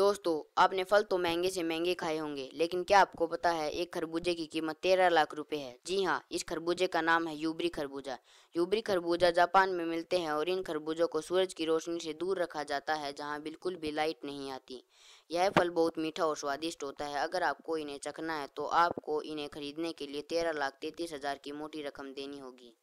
दोस्तों आपने फल तो महंगे से महंगे खाए होंगे लेकिन क्या आपको पता है एक खरबूजे की कीमत तेरह लाख रुपए है जी हाँ इस खरबूजे का नाम है यूबरी खरबूजा यूबरी खरबूजा जापान में मिलते हैं और इन खरबूजों को सूरज की रोशनी से दूर रखा जाता है जहाँ बिल्कुल भी लाइट नहीं आती यह फल बहुत मीठा और स्वादिष्ट होता है अगर आपको इन्हें चखना है तो आपको इन्हें खरीदने के लिए तेरह लाख तैतीस हजार की मोटी रकम देनी होगी